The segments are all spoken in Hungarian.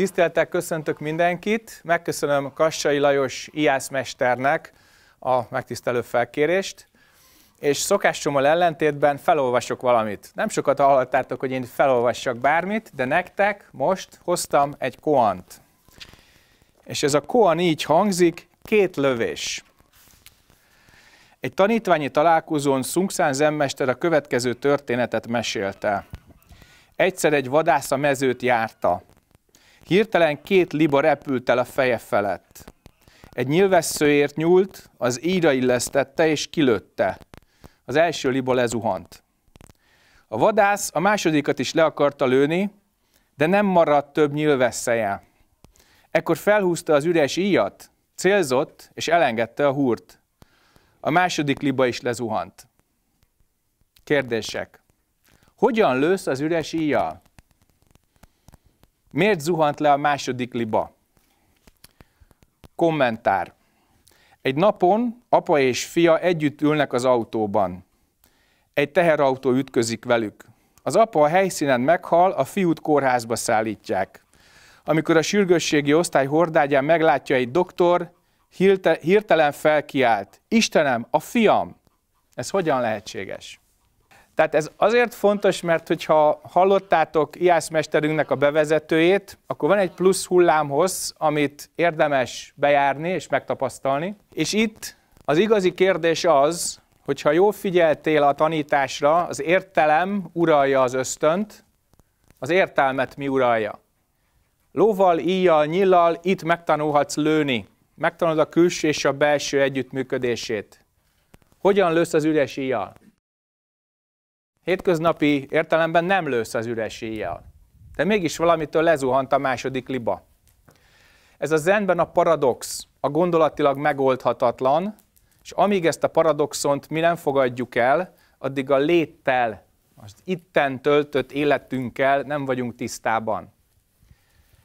Tiszteltek, köszöntök mindenkit. Megköszönöm Kassai Lajos iászmesternek a megtisztelő felkérést. És szokásommal ellentétben felolvasok valamit. Nem sokat hallottátok, hogy én felolvassak bármit, de nektek most hoztam egy koant. És ez a koan így hangzik, két lövés. Egy tanítványi találkozón Szungszán zenmester a következő történetet mesélte. Egyszer egy vadász a mezőt járta. Hirtelen két liba repült el a feje felett. Egy nyilvesszőért nyúlt, az íra illesztette és kilőtte. Az első liba lezuhant. A vadász a másodikat is le akarta lőni, de nem maradt több nyilvesszeje. Ekkor felhúzta az üres íjat, célzott és elengedte a húrt. A második liba is lezuhant. Kérdések. Hogyan lősz az üres íjjal? Miért zuhant le a második liba? Kommentár. Egy napon apa és fia együtt ülnek az autóban. Egy teherautó ütközik velük. Az apa a helyszínen meghal, a fiút kórházba szállítják. Amikor a sürgősségi osztály hordágyán meglátja egy doktor, hirtelen felkiált, Istenem, a fiam! Ez hogyan lehetséges? Tehát ez azért fontos, mert hogyha hallottátok Iász mesterünknek a bevezetőjét, akkor van egy plusz hullámhoz, amit érdemes bejárni és megtapasztalni. És itt az igazi kérdés az, hogyha jól figyeltél a tanításra, az értelem uralja az ösztönt, az értelmet mi uralja. Lóval, íjjal, nyillal itt megtanulhatsz lőni. Megtanulod a külső és a belső együttműködését. Hogyan lősz az üres íjjal? hétköznapi értelemben nem lősz az üres éjjel. De mégis valamitől lezuhant a második liba. Ez a zenben a paradox, a gondolatilag megoldhatatlan, és amíg ezt a paradoxont mi nem fogadjuk el, addig a léttel, az itten töltött életünkkel nem vagyunk tisztában.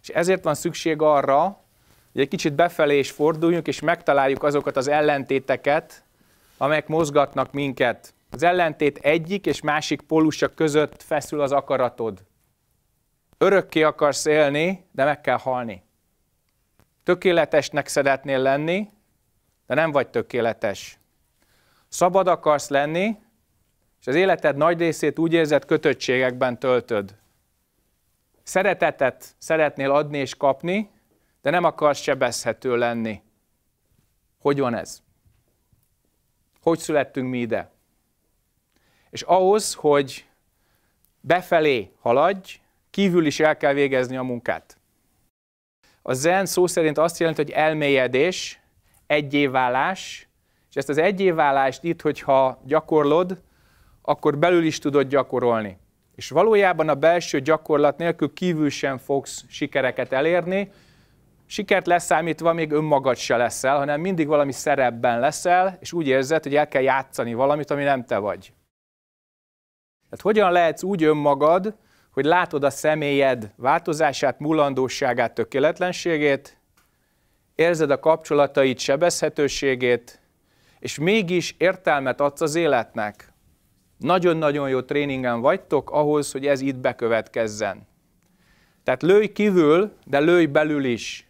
És ezért van szükség arra, hogy egy kicsit befelé is forduljunk, és megtaláljuk azokat az ellentéteket, amelyek mozgatnak minket. Az ellentét egyik és másik pólusa között feszül az akaratod. Örökké akarsz élni, de meg kell halni. Tökéletesnek szeretnél lenni, de nem vagy tökéletes. Szabad akarsz lenni, és az életed nagy részét úgy érzed kötöttségekben töltöd. Szeretetet szeretnél adni és kapni, de nem akarsz sebezhető lenni. Hogy van ez? Hogy születtünk mi ide? és ahhoz, hogy befelé haladj, kívül is el kell végezni a munkát. A zen szó szerint azt jelenti, hogy elmélyedés, egyéválás, és ezt az egyéválást itt, hogyha gyakorlod, akkor belül is tudod gyakorolni. És valójában a belső gyakorlat nélkül kívül sem fogsz sikereket elérni, sikert leszámítva még önmagad se leszel, hanem mindig valami szerepben leszel, és úgy érzed, hogy el kell játszani valamit, ami nem te vagy. Tehát hogyan lehetsz úgy önmagad, hogy látod a személyed változását, mulandóságát, tökéletlenségét, érzed a kapcsolataid sebezhetőségét, és mégis értelmet adsz az életnek. Nagyon-nagyon jó tréningen vagytok ahhoz, hogy ez itt bekövetkezzen. Tehát lőj kívül, de lőj belül is.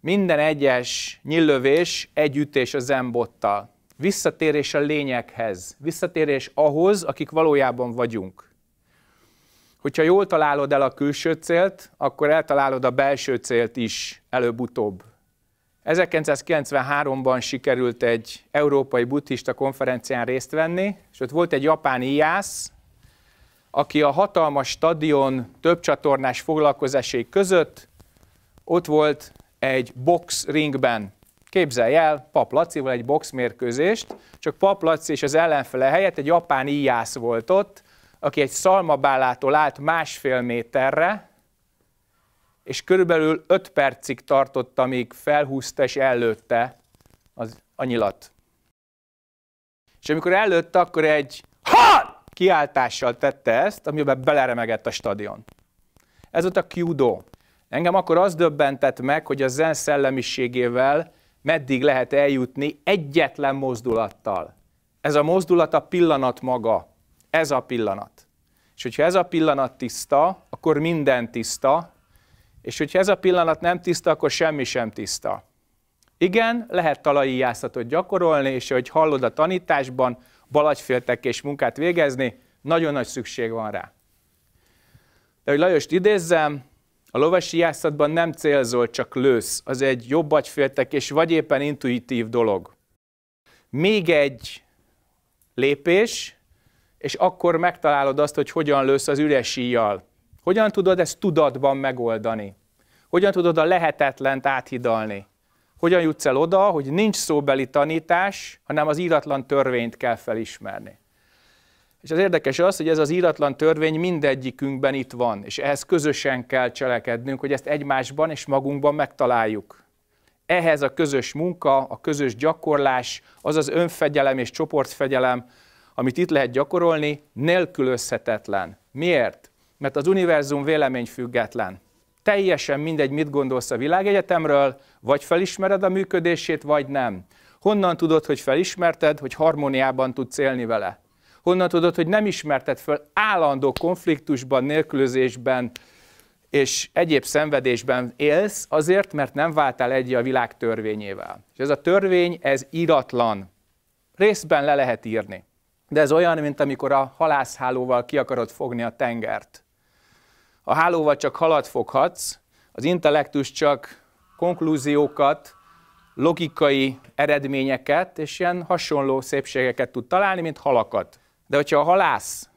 Minden egyes nyillövés együtt és az embottal. Visszatérés a lényekhez, visszatérés ahhoz, akik valójában vagyunk. Hogyha jól találod el a külső célt, akkor eltalálod a belső célt is előbb-utóbb. 1993-ban sikerült egy európai buddhista konferencián részt venni, és ott volt egy japán ijász, aki a hatalmas stadion több csatornás foglalkozásai között ott volt egy box ringben. Képzelj el Pap Lacival egy boxmérkőzést, csak Pap Laci és az ellenfele helyett egy japán íjász volt ott, aki egy szalmabálától állt másfél méterre, és körülbelül öt percig tartott, amíg felhúzta és előtte az, anyilat. És amikor előtte, akkor egy ha! kiáltással tette ezt, amiben beleremegett a stadion. Ez ott a Kyudo. Engem akkor az döbbentett meg, hogy a zen szellemiségével meddig lehet eljutni egyetlen mozdulattal. Ez a mozdulat a pillanat maga. Ez a pillanat. És hogyha ez a pillanat tiszta, akkor minden tiszta, és hogyha ez a pillanat nem tiszta, akkor semmi sem tiszta. Igen, lehet talajjászatot gyakorolni, és hogy hallod a tanításban, balagyféltek és munkát végezni, nagyon nagy szükség van rá. De hogy Lajost idézzem, a jászatban nem célzol, csak lősz. Az egy jobb agyféltek, és vagy éppen intuitív dolog. Még egy lépés, és akkor megtalálod azt, hogy hogyan lősz az üres íjjal. Hogyan tudod ezt tudatban megoldani? Hogyan tudod a lehetetlent áthidalni? Hogyan jutsz el oda, hogy nincs szóbeli tanítás, hanem az íratlan törvényt kell felismerni? És az érdekes az, hogy ez az íratlan törvény mindegyikünkben itt van, és ehhez közösen kell cselekednünk, hogy ezt egymásban és magunkban megtaláljuk. Ehhez a közös munka, a közös gyakorlás, az az önfegyelem és csoportfegyelem, amit itt lehet gyakorolni, nélkülözhetetlen. Miért? Mert az univerzum vélemény független. Teljesen mindegy, mit gondolsz a világegyetemről, vagy felismered a működését, vagy nem. Honnan tudod, hogy felismerted, hogy harmóniában tudsz élni vele? Honnan tudod, hogy nem ismerted föl állandó konfliktusban, nélkülözésben és egyéb szenvedésben élsz, azért, mert nem váltál egy a világ törvényével. És ez a törvény, ez iratlan. Részben le lehet írni. De ez olyan, mint amikor a halászhálóval ki akarod fogni a tengert. A hálóval csak halat foghatsz, az intellektus csak konklúziókat, logikai eredményeket és ilyen hasonló szépségeket tud találni, mint halakat. De hogyha a halász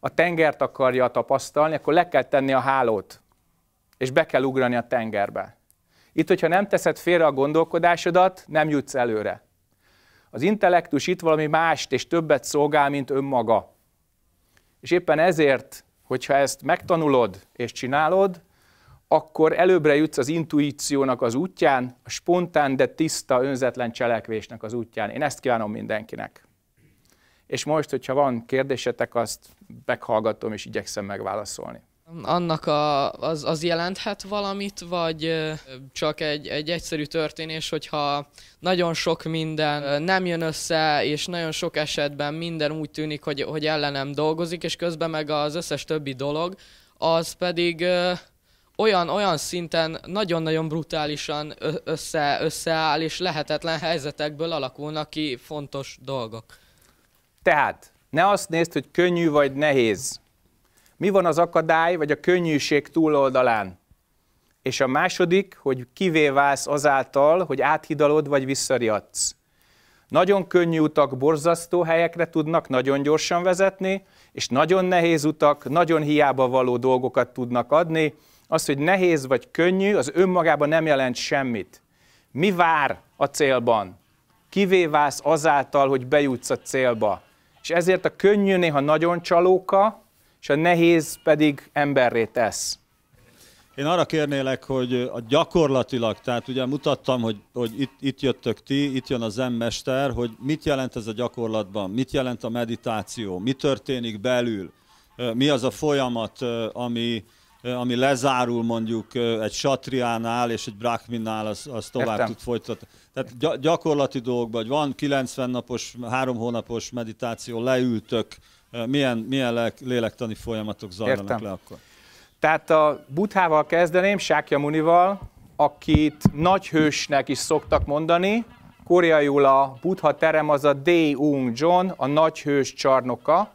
a tengert akarja tapasztalni, akkor le kell tenni a hálót, és be kell ugrani a tengerbe. Itt, hogyha nem teszed félre a gondolkodásodat, nem jutsz előre. Az intellektus itt valami mást és többet szolgál, mint önmaga. És éppen ezért, hogyha ezt megtanulod és csinálod, akkor előbbre jutsz az intuíciónak az útján, a spontán, de tiszta, önzetlen cselekvésnek az útján. Én ezt kívánom mindenkinek és most, hogyha van kérdésetek, azt meghallgatom és igyekszem megválaszolni. Annak a, az, az jelenthet valamit, vagy csak egy, egy egyszerű történés, hogyha nagyon sok minden nem jön össze, és nagyon sok esetben minden úgy tűnik, hogy, hogy ellenem dolgozik, és közben meg az összes többi dolog, az pedig olyan, olyan szinten nagyon-nagyon brutálisan össze, összeáll, és lehetetlen helyzetekből alakulnak ki fontos dolgok. Tehát ne azt nézd, hogy könnyű vagy nehéz. Mi van az akadály vagy a könnyűség túloldalán? És a második, hogy kivé válsz azáltal, hogy áthidalod vagy visszariadsz. Nagyon könnyű utak borzasztó helyekre tudnak nagyon gyorsan vezetni, és nagyon nehéz utak, nagyon hiába való dolgokat tudnak adni. Az, hogy nehéz vagy könnyű, az önmagában nem jelent semmit. Mi vár a célban? Kivé válsz azáltal, hogy bejutsz a célba? És ezért a könnyű néha nagyon csalóka, és a nehéz pedig emberré tesz. Én arra kérnélek, hogy a gyakorlatilag, tehát ugye mutattam, hogy, hogy itt, itt jöttök ti, itt jön a zenmester, hogy mit jelent ez a gyakorlatban, mit jelent a meditáció, mi történik belül, mi az a folyamat, ami, ami lezárul mondjuk egy Satriánál és egy Brachminnál, az, az tovább Értem. tud folytatni. Tehát gyakorlati dolgokban, hogy van 90 napos, három hónapos meditáció, leültök, milyen, milyen lélektani folyamatok zajlanak Értem. le akkor? Tehát a Buthával kezdeném, Sákyamunival, akit nagy hősnek is szoktak mondani. Koreaiul a Buddha terem az a Ung John, a nagy hős csarnoka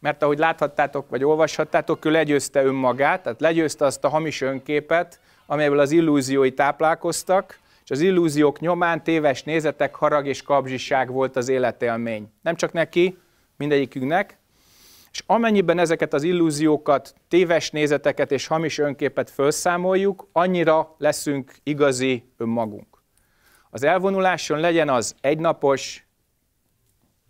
mert ahogy láthattátok, vagy olvashattátok, ő legyőzte önmagát, tehát legyőzte azt a hamis önképet, amelyből az illúziói táplálkoztak, és az illúziók nyomán téves nézetek, harag és kapzsiság volt az életélmény. Nem csak neki, mindegyikünknek. És amennyiben ezeket az illúziókat, téves nézeteket és hamis önképet felszámoljuk, annyira leszünk igazi önmagunk. Az elvonuláson legyen az egynapos,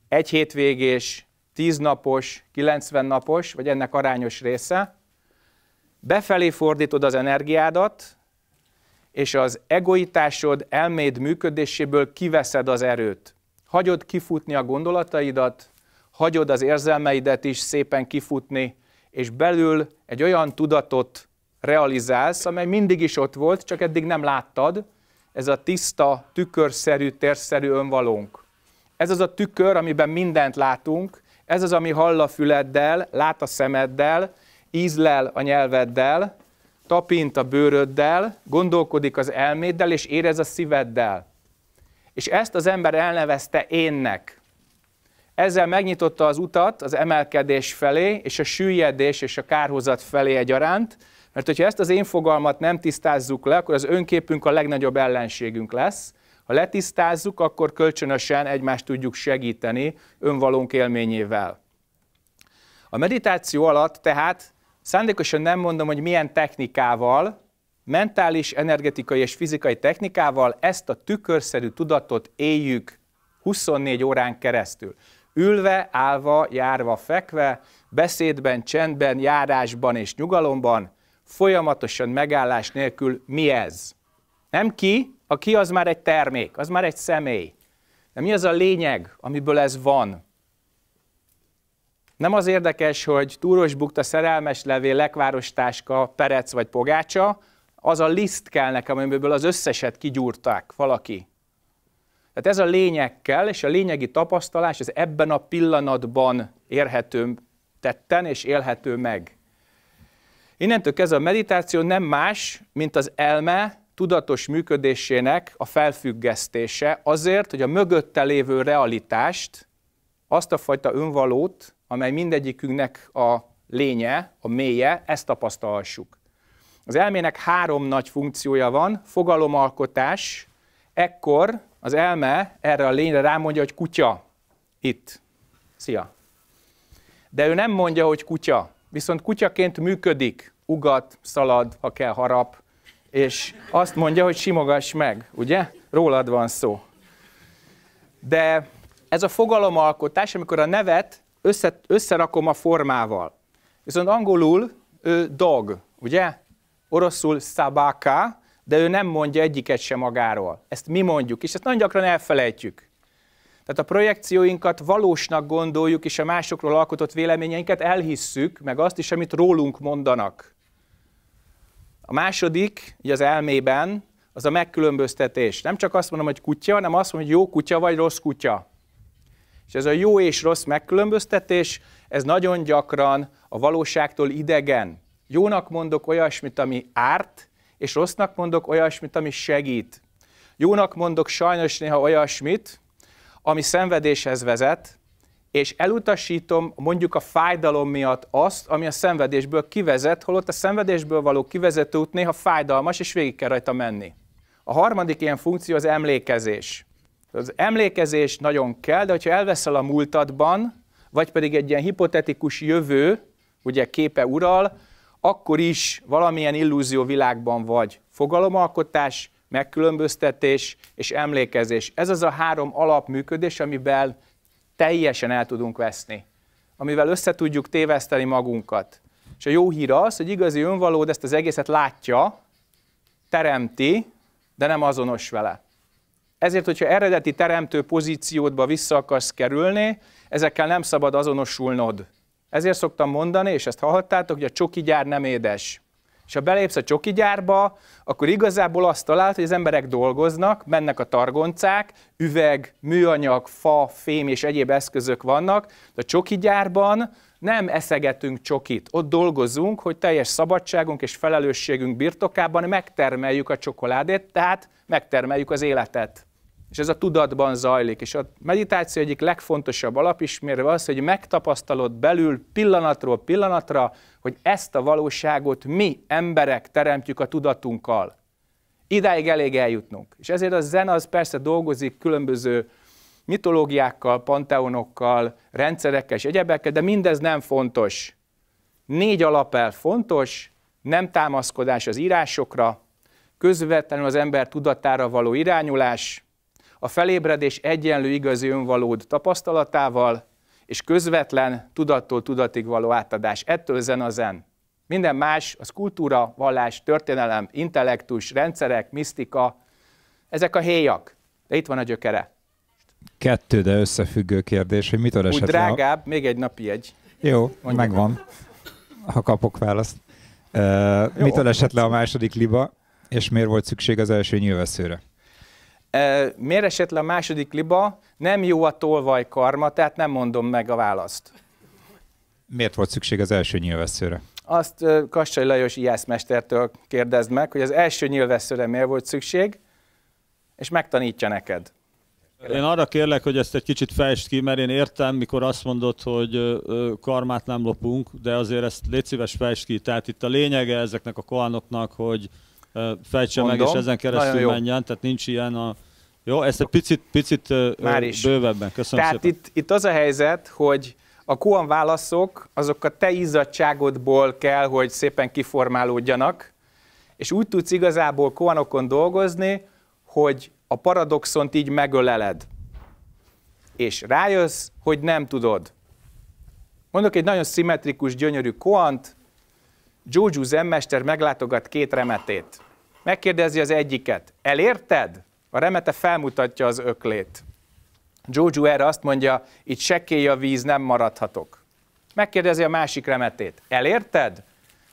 egy hétvégés, 10 napos, 90 napos, vagy ennek arányos része, befelé fordítod az energiádat, és az egoitásod elméd működéséből kiveszed az erőt. Hagyod kifutni a gondolataidat, hagyod az érzelmeidet is szépen kifutni, és belül egy olyan tudatot realizálsz, amely mindig is ott volt, csak eddig nem láttad, ez a tiszta, tükörszerű, térszerű önvalónk. Ez az a tükör, amiben mindent látunk, ez az, ami hall a füleddel, lát a szemeddel, ízlel a nyelveddel, tapint a bőröddel, gondolkodik az elméddel, és érez a szíveddel. És ezt az ember elnevezte énnek. Ezzel megnyitotta az utat az emelkedés felé, és a süllyedés és a kárhozat felé egyaránt, mert hogyha ezt az én fogalmat nem tisztázzuk le, akkor az önképünk a legnagyobb ellenségünk lesz, ha letisztázzuk, akkor kölcsönösen egymást tudjuk segíteni önvalónk élményével. A meditáció alatt tehát szándékosan nem mondom, hogy milyen technikával, mentális, energetikai és fizikai technikával ezt a tükörszerű tudatot éljük 24 órán keresztül. Ülve, állva, járva, fekve, beszédben, csendben, járásban és nyugalomban, folyamatosan megállás nélkül mi ez? Nem ki, a ki az már egy termék, az már egy személy. De mi az a lényeg, amiből ez van? Nem az érdekes, hogy túros bukta, szerelmes levél, lekvárostáska, perec vagy pogácsa, az a liszt kell nekem, amiből az összeset kigyúrták valaki. Tehát ez a lényeg kell, és a lényegi tapasztalás az ebben a pillanatban érhető tetten és élhető meg. Innentől kezdve a meditáció nem más, mint az elme tudatos működésének a felfüggesztése azért, hogy a mögötte lévő realitást, azt a fajta önvalót, amely mindegyikünknek a lénye, a mélye, ezt tapasztalhassuk. Az elmének három nagy funkciója van, fogalomalkotás, ekkor az elme erre a lényre rámondja, hogy kutya, itt, szia. De ő nem mondja, hogy kutya, viszont kutyaként működik, ugat, szalad, ha kell, harap, és azt mondja, hogy simogass meg, ugye? Rólad van szó. De ez a fogalomalkotás, amikor a nevet össze, összerakom a formával. Viszont angolul ő dog, ugye? Oroszul szabáká, de ő nem mondja egyiket sem magáról. Ezt mi mondjuk, és ezt nagyon gyakran elfelejtjük. Tehát a projekcióinkat valósnak gondoljuk, és a másokról alkotott véleményeinket elhisszük, meg azt is, amit rólunk mondanak. A második, ugye az elmében, az a megkülönböztetés. Nem csak azt mondom, hogy kutya, hanem azt mondom, hogy jó kutya vagy rossz kutya. És ez a jó és rossz megkülönböztetés, ez nagyon gyakran a valóságtól idegen. Jónak mondok olyasmit, ami árt, és rossznak mondok olyasmit, ami segít. Jónak mondok sajnos néha olyasmit, ami szenvedéshez vezet, és elutasítom mondjuk a fájdalom miatt azt, ami a szenvedésből kivezet, holott a szenvedésből való kivezető út néha fájdalmas, és végig kell rajta menni. A harmadik ilyen funkció az emlékezés. Az emlékezés nagyon kell, de hogyha elveszel a múltadban, vagy pedig egy ilyen hipotetikus jövő, ugye képe ural, akkor is valamilyen illúzió világban vagy. Fogalomalkotás, megkülönböztetés és emlékezés. Ez az a három alapműködés, amiben teljesen el tudunk veszni, amivel össze tudjuk téveszteni magunkat. És a jó hír az, hogy igazi önvalód ezt az egészet látja, teremti, de nem azonos vele. Ezért, hogyha eredeti teremtő pozíciódba vissza akarsz kerülni, ezekkel nem szabad azonosulnod. Ezért szoktam mondani, és ezt hallhattátok, hogy a csoki gyár nem édes és ha belépsz a csoki gyárba, akkor igazából azt találod, hogy az emberek dolgoznak, mennek a targoncák, üveg, műanyag, fa, fém és egyéb eszközök vannak, de a csoki gyárban nem eszegetünk csokit, ott dolgozunk, hogy teljes szabadságunk és felelősségünk birtokában megtermeljük a csokoládét, tehát megtermeljük az életet. És ez a tudatban zajlik. És a meditáció egyik legfontosabb alapismérve az, hogy megtapasztalod belül pillanatról pillanatra, hogy ezt a valóságot mi emberek teremtjük a tudatunkkal. Idáig elég eljutnunk. És ezért a zen az persze dolgozik különböző mitológiákkal, panteonokkal, rendszerekkel és egyebekkel, de mindez nem fontos. Négy alapel fontos, nem támaszkodás az írásokra, közvetlenül az ember tudatára való irányulás, a felébredés egyenlő igazi önvalód tapasztalatával, és közvetlen tudattól tudatig való átadás. Ettől zen a zen. Minden más, az kultúra, vallás, történelem, intellektus, rendszerek, misztika, ezek a héjak. De itt van a gyökere. Kettő, de összefüggő kérdés, hogy mitől esetleg... Úgy drágább, a... még egy napi egy. Jó, Mondjuk. megvan, ha kapok választ. Uh, Jó, mitől esett a második liba, és miért volt szükség az első nyilvesszőre? Miért esett le a második liba? Nem jó a tolvaj karma, tehát nem mondom meg a választ. Miért volt szükség az első nyilvesszőre? Azt Kassai Lajos ijászmestertől kérdezd meg, hogy az első nyilvesszőre miért volt szükség, és megtanítja neked. Én arra kérlek, hogy ezt egy kicsit fejtsd ki, mert én értem, mikor azt mondod, hogy karmát nem lopunk, de azért ezt légy szíves fejtsd ki. Tehát itt a lényege ezeknek a koánoknak, hogy fejtse Mondom. meg, és ezen keresztül menjen, tehát nincs ilyen a... Jó, ezt egy picit, picit Már is. bővebben, köszönöm Tehát szépen. Itt, itt az a helyzet, hogy a kuan válaszok, azok a te izzadságodból kell, hogy szépen kiformálódjanak, és úgy tudsz igazából koanokon dolgozni, hogy a paradoxont így megöleled. És rájössz, hogy nem tudod. Mondok egy nagyon szimmetrikus, gyönyörű koant, Gyógyú zenmester meglátogat két remetét. Megkérdezi az egyiket, elérted? A remete felmutatja az öklét. Gyógyú erre azt mondja, itt sekély a víz, nem maradhatok. Megkérdezi a másik remetét, elérted?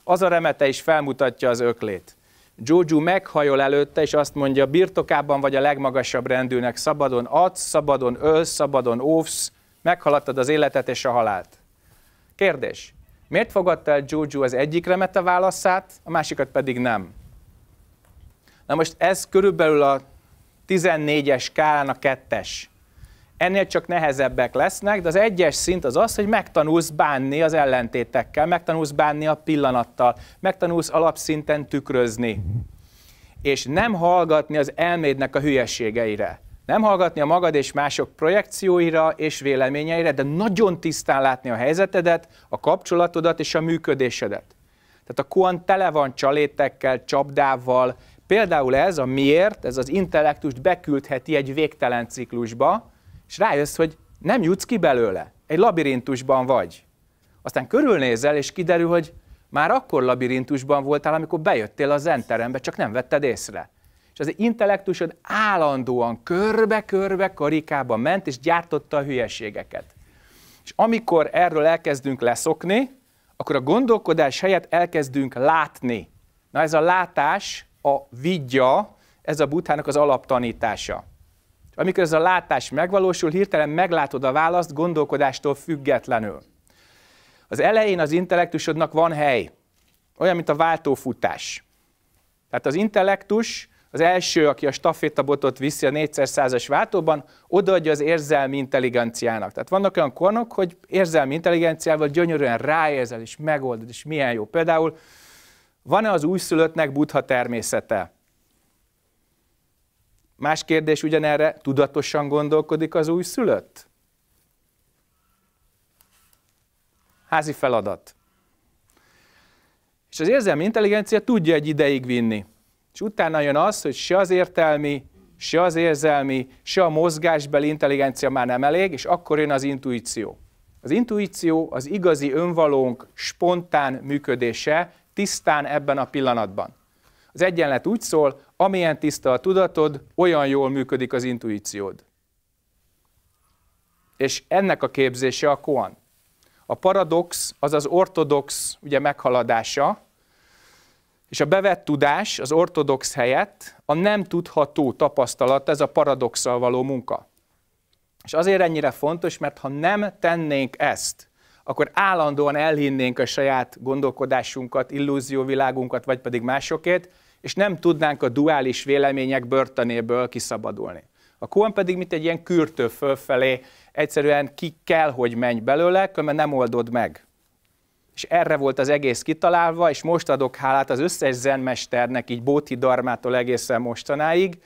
Az a remete is felmutatja az öklét. Gyógyú meghajol előtte, és azt mondja, birtokában vagy a legmagasabb rendűnek, szabadon adsz, szabadon ölsz, szabadon óvsz, meghaladtad az életet és a halált. Kérdés, Miért fogadta el Jojo az egyik remete válaszát, a másikat pedig nem? Na most ez körülbelül a 14-es skálán a kettes. Ennél csak nehezebbek lesznek, de az egyes szint az az, hogy megtanulsz bánni az ellentétekkel, megtanulsz bánni a pillanattal, megtanulsz alapszinten tükrözni, és nem hallgatni az elmédnek a hülyeségeire. Nem hallgatni a magad és mások projekcióira és véleményeire, de nagyon tisztán látni a helyzetedet, a kapcsolatodat és a működésedet. Tehát a kuan tele van csalétekkel, csapdával, Például ez a miért, ez az intellektust beküldheti egy végtelen ciklusba, és rájössz, hogy nem jutsz ki belőle, egy labirintusban vagy. Aztán körülnézel, és kiderül, hogy már akkor labirintusban voltál, amikor bejöttél az enterembe, csak nem vetted észre és az intellektusod állandóan körbe-körbe karikába ment, és gyártotta a hülyeségeket. És amikor erről elkezdünk leszokni, akkor a gondolkodás helyett elkezdünk látni. Na ez a látás, a vidja, ez a buthának az alaptanítása. Amikor ez a látás megvalósul, hirtelen meglátod a választ gondolkodástól függetlenül. Az elején az intellektusodnak van hely, olyan, mint a váltófutás. Tehát az intellektus az első, aki a stafétabotot viszi a 400-as váltóban, odaadja az érzelmi intelligenciának. Tehát vannak olyan kornok, hogy érzelmi intelligenciával gyönyörűen ráérzel, és megoldod, és milyen jó. Például van-e az újszülöttnek buddha természete? Más kérdés ugyanerre, tudatosan gondolkodik az újszülött? Házi feladat. És az érzelmi intelligencia tudja egy ideig vinni és utána jön az, hogy se az értelmi, se az érzelmi, se a mozgásbeli intelligencia már nem elég, és akkor jön az intuíció. Az intuíció az igazi önvalónk spontán működése, tisztán ebben a pillanatban. Az egyenlet úgy szól, amilyen tiszta a tudatod, olyan jól működik az intuíciód. És ennek a képzése a koan. A paradox, az az ortodox ugye meghaladása, és a bevett tudás az ortodox helyett a nem tudható tapasztalat, ez a paradoxal való munka. És azért ennyire fontos, mert ha nem tennénk ezt, akkor állandóan elhinnénk a saját gondolkodásunkat, illúzióvilágunkat, vagy pedig másokét, és nem tudnánk a duális vélemények börtönéből kiszabadulni. A Kuan pedig, mint egy ilyen kürtő fölfelé, egyszerűen ki kell, hogy menj belőle, mert nem oldod meg és erre volt az egész kitalálva, és most adok hálát az összes zenmesternek, így Bóti Darmától egészen mostanáig,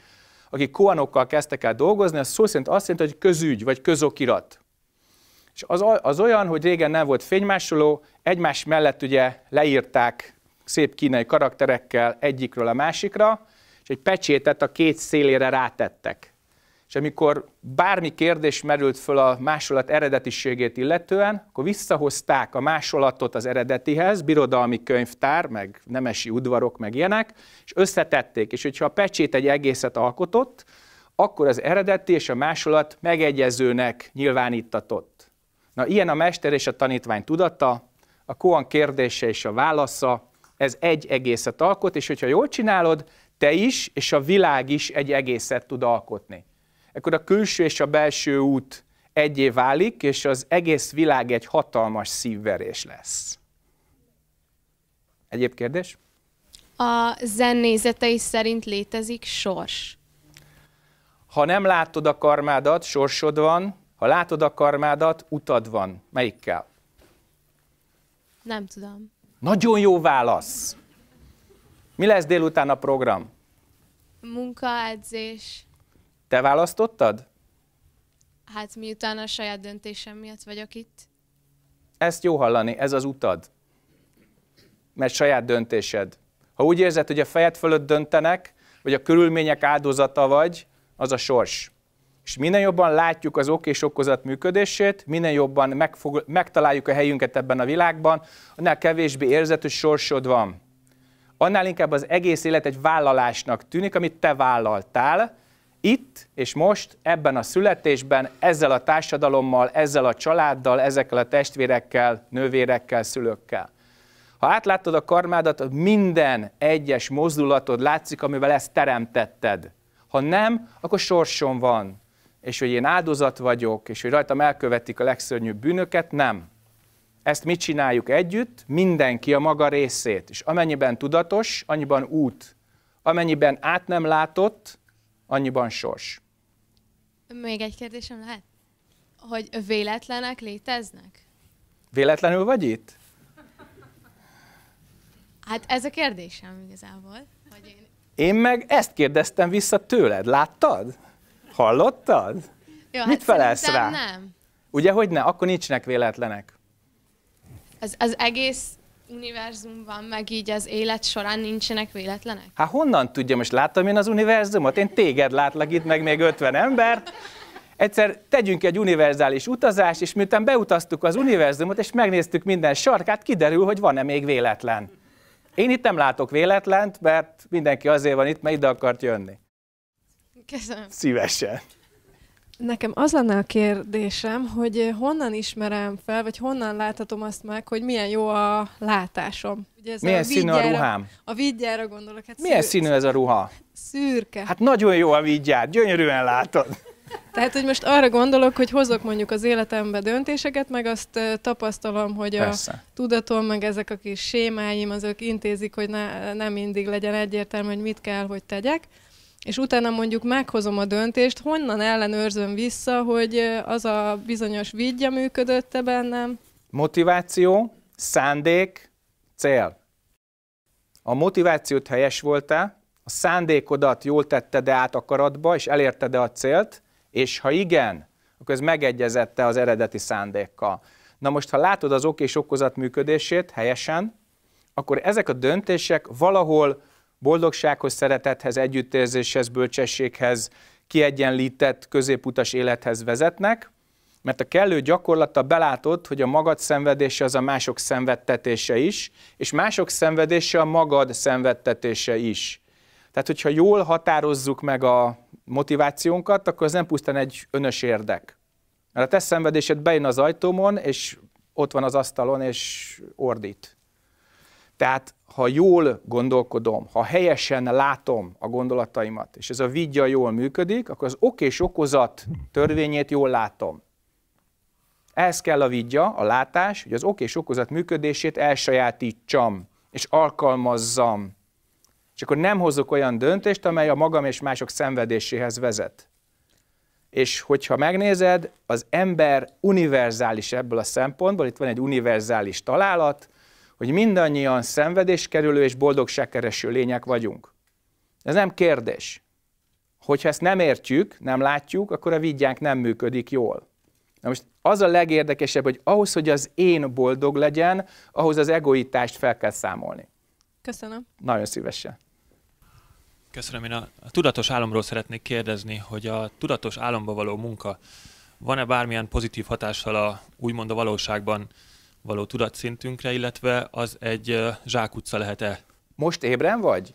akik koanokkal kezdtek el dolgozni, az szó szerint azt jelenti, hogy közügy, vagy közokirat. És az, az olyan, hogy régen nem volt fénymásoló, egymás mellett ugye leírták szép kínai karakterekkel egyikről a másikra, és egy pecsétet a két szélére rátettek. És amikor bármi kérdés merült föl a másolat eredetiségét illetően, akkor visszahozták a másolatot az eredetihez, birodalmi könyvtár, meg nemesi udvarok, meg ilyenek, és összetették. És hogyha a pecsét egy egészet alkotott, akkor az eredeti és a másolat megegyezőnek nyilvánítatott. Na, ilyen a mester és a tanítvány tudata, a koan kérdése és a válasza, ez egy egészet alkot, és hogyha jól csinálod, te is és a világ is egy egészet tud alkotni akkor a külső és a belső út egyé válik, és az egész világ egy hatalmas szívverés lesz. Egyéb kérdés? A zen nézetei szerint létezik sors. Ha nem látod a karmádat, sorsod van. Ha látod a karmádat, utad van. Melyikkel? Nem tudom. Nagyon jó válasz. Mi lesz délután a program? Munkaedzés. Te választottad? Hát miután a saját döntésem miatt vagyok itt. Ezt jó hallani, ez az utad. Mert saját döntésed. Ha úgy érzed, hogy a fejed fölött döntenek, vagy a körülmények áldozata vagy, az a sors. És minél jobban látjuk az ok és okozat működését, minél jobban megfog, megtaláljuk a helyünket ebben a világban, annál kevésbé érzed, hogy sorsod van. Annál inkább az egész élet egy vállalásnak tűnik, amit te vállaltál, itt és most, ebben a születésben, ezzel a társadalommal, ezzel a családdal, ezekkel a testvérekkel, nővérekkel, szülőkkel. Ha átlátod a karmádat, minden egyes mozdulatod látszik, amivel ezt teremtetted. Ha nem, akkor sorsom van. És hogy én áldozat vagyok, és hogy rajtam elkövetik a legszörnyűbb bűnöket, nem. Ezt mi csináljuk együtt, mindenki a maga részét. És amennyiben tudatos, annyiban út. Amennyiben át nem látott, annyiban sors. Még egy kérdésem lehet, hogy véletlenek léteznek? Véletlenül vagy itt? Hát ez a kérdésem igazából. Hogy én... én meg ezt kérdeztem vissza tőled, láttad? Hallottad? Jó, Mit hát felelsz rá? Nem. Ugye, hogy ne? Akkor nincsenek véletlenek. Az, az egész univerzumban, meg így az élet során nincsenek véletlenek? Hát honnan tudja, most látom én az univerzumot? Én téged látlak itt, meg még 50 ember. Egyszer tegyünk egy univerzális utazást, és miután beutaztuk az univerzumot, és megnéztük minden sarkát, kiderül, hogy van-e még véletlen. Én itt nem látok véletlent, mert mindenki azért van itt, mert ide akart jönni. Köszönöm. Szívesen. Nekem az lenne a kérdésem, hogy eh, honnan ismerem fel, vagy honnan láthatom azt meg, hogy milyen jó a látásom. Ugye ez milyen a színű a ruhám? A vidgyára gondolok. Hát milyen szűr... színű ez a ruha? Szürke. Hát nagyon jó a vigyár, gyönyörűen látod. Tehát, hogy most arra gondolok, hogy hozok mondjuk az életembe döntéseket, meg azt eh, tapasztalom, hogy a Persze. tudatom, meg ezek a kis sémáim, azok intézik, hogy ne, nem mindig legyen egyértelmű, hogy mit kell, hogy tegyek és utána mondjuk meghozom a döntést, honnan ellenőrzöm vissza, hogy az a bizonyos vigya működötte bennem? Motiváció, szándék, cél. A motivációt helyes volt-e, a szándékodat jól tetted-e át akaratba, és elérted-e a célt, és ha igen, akkor ez megegyezette az eredeti szándékkal. Na most, ha látod az ok és okozat működését helyesen, akkor ezek a döntések valahol boldogsághoz, szeretethez, együttérzéshez, bölcsességhez, kiegyenlített középutas élethez vezetnek, mert a kellő gyakorlata belátod, hogy a magad szenvedése az a mások szenvedtetése is, és mások szenvedése a magad szenvedtetése is. Tehát, hogyha jól határozzuk meg a motivációnkat, akkor ez nem pusztán egy önös érdek. Mert a te szenvedésed bejön az ajtómon, és ott van az asztalon, és ordít. Tehát ha jól gondolkodom, ha helyesen látom a gondolataimat, és ez a vidja jól működik, akkor az ok és okozat törvényét jól látom. Ehhez kell a vidja, a látás, hogy az ok és okozat működését elsajátítsam, és alkalmazzam. És akkor nem hozok olyan döntést, amely a magam és mások szenvedéséhez vezet. És hogyha megnézed, az ember univerzális ebből a szempontból, itt van egy univerzális találat, hogy mindannyian szenvedéskerülő és boldogságkereső lények vagyunk. Ez nem kérdés. Hogyha ezt nem értjük, nem látjuk, akkor a vigyánk nem működik jól. Na most az a legérdekesebb, hogy ahhoz, hogy az én boldog legyen, ahhoz az egoitást fel kell számolni. Köszönöm. Nagyon szívesen. Köszönöm. Én a, a tudatos álomról szeretnék kérdezni, hogy a tudatos álomba való munka van-e bármilyen pozitív hatással a úgymond a valóságban való tudatszintünkre, illetve az egy zsákutca lehet-e? Most ébren vagy?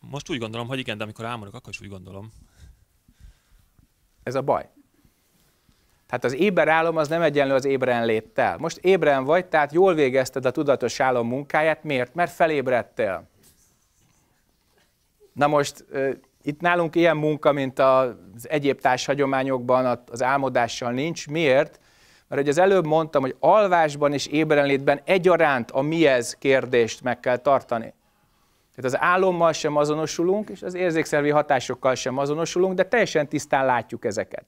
Most úgy gondolom, hogy igen, de amikor álmodok, akkor is úgy gondolom. Ez a baj. Tehát az éber álom az nem egyenlő az ébren léttel. Most ébren vagy, tehát jól végezted a tudatos álom munkáját. Miért? Mert felébredtél. Na most itt nálunk ilyen munka, mint az egyéb társhagyományokban az álmodással nincs. Miért? Mert ugye az előbb mondtam, hogy alvásban és ébrenlétben egyaránt a mi ez kérdést meg kell tartani. Tehát az álommal sem azonosulunk, és az érzékszervi hatásokkal sem azonosulunk, de teljesen tisztán látjuk ezeket.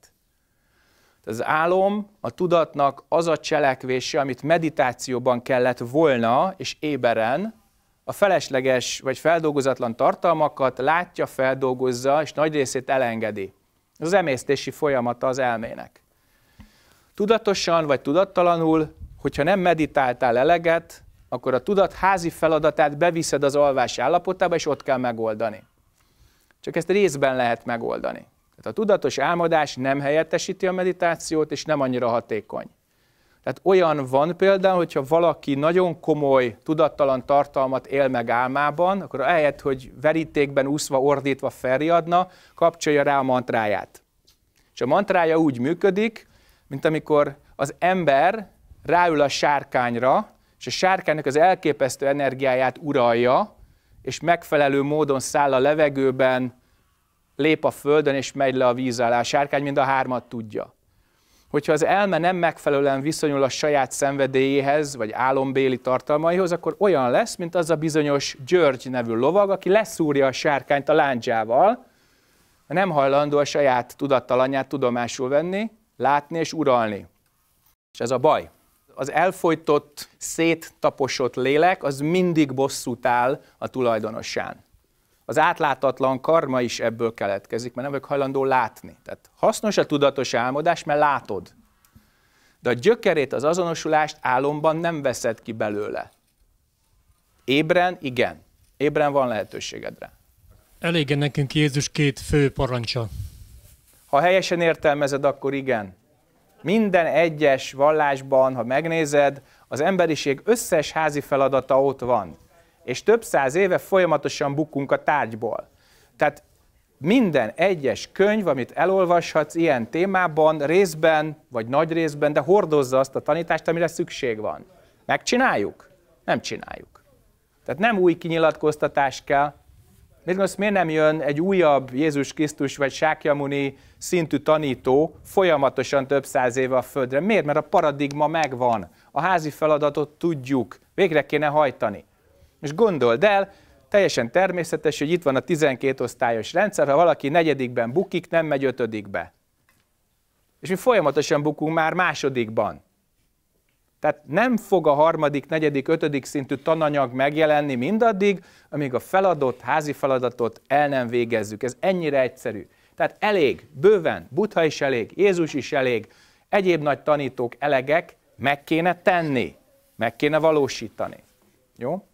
Tehát az álom a tudatnak az a cselekvése, amit meditációban kellett volna, és éberen, a felesleges vagy feldolgozatlan tartalmakat látja, feldolgozza, és nagy részét elengedi. Ez az emésztési folyamata az elmének. Tudatosan vagy tudattalanul, hogyha nem meditáltál eleget, akkor a tudat házi feladatát beviszed az alvás állapotába, és ott kell megoldani. Csak ezt részben lehet megoldani. Tehát a tudatos álmodás nem helyettesíti a meditációt, és nem annyira hatékony. Tehát olyan van például, hogyha valaki nagyon komoly, tudattalan tartalmat él meg álmában, akkor ahelyett, hogy verítékben úszva, ordítva felriadna, kapcsolja rá a mantráját. És a mantrája úgy működik, mint amikor az ember ráül a sárkányra, és a sárkánynak az elképesztő energiáját uralja, és megfelelő módon száll a levegőben, lép a földön, és megy le a víz alá. A sárkány mind a hármat tudja. Hogyha az elme nem megfelelően viszonyul a saját szenvedélyéhez, vagy álombéli tartalmaihoz, akkor olyan lesz, mint az a bizonyos György nevű lovag, aki leszúrja a sárkányt a lándzsával, nem hajlandó a saját tudattalanyát tudomásul venni, látni és uralni. És ez a baj. Az elfolytott, széttaposott lélek az mindig bosszút áll a tulajdonosán. Az átlátatlan karma is ebből keletkezik, mert nem vagyok hajlandó látni. Tehát hasznos a tudatos álmodás, mert látod. De a gyökerét, az azonosulást álomban nem veszed ki belőle. Ébren, igen. Ébren van lehetőségedre. Elége nekünk Jézus két fő parancsa. Ha helyesen értelmezed, akkor igen. Minden egyes vallásban, ha megnézed, az emberiség összes házi feladata ott van. És több száz éve folyamatosan bukunk a tárgyból. Tehát minden egyes könyv, amit elolvashatsz ilyen témában, részben vagy nagy részben, de hordozza azt a tanítást, amire szükség van. Megcsináljuk? Nem csináljuk. Tehát nem új kinyilatkoztatás kell, Mit gondolsz, miért nem jön egy újabb Jézus Krisztus vagy Sákjamuni szintű tanító folyamatosan több száz éve a földre? Miért? Mert a paradigma megvan. A házi feladatot tudjuk. Végre kéne hajtani. És gondold el, teljesen természetes, hogy itt van a 12 osztályos rendszer, ha valaki negyedikben bukik, nem megy ötödikbe. És mi folyamatosan bukunk már másodikban. Tehát nem fog a harmadik, negyedik, ötödik szintű tananyag megjelenni mindaddig, amíg a feladott házi feladatot el nem végezzük. Ez ennyire egyszerű. Tehát elég, bőven, Butha is elég, Jézus is elég, egyéb nagy tanítók elegek, meg kéne tenni, meg kéne valósítani. Jó?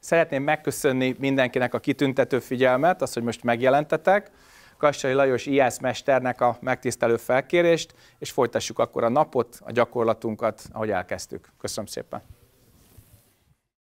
Szeretném megköszönni mindenkinek a kitüntető figyelmet, azt, hogy most megjelentetek. Kassai Lajos ISZ mesternek a megtisztelő felkérést, és folytassuk akkor a napot, a gyakorlatunkat, ahogy elkezdtük. Köszönöm szépen!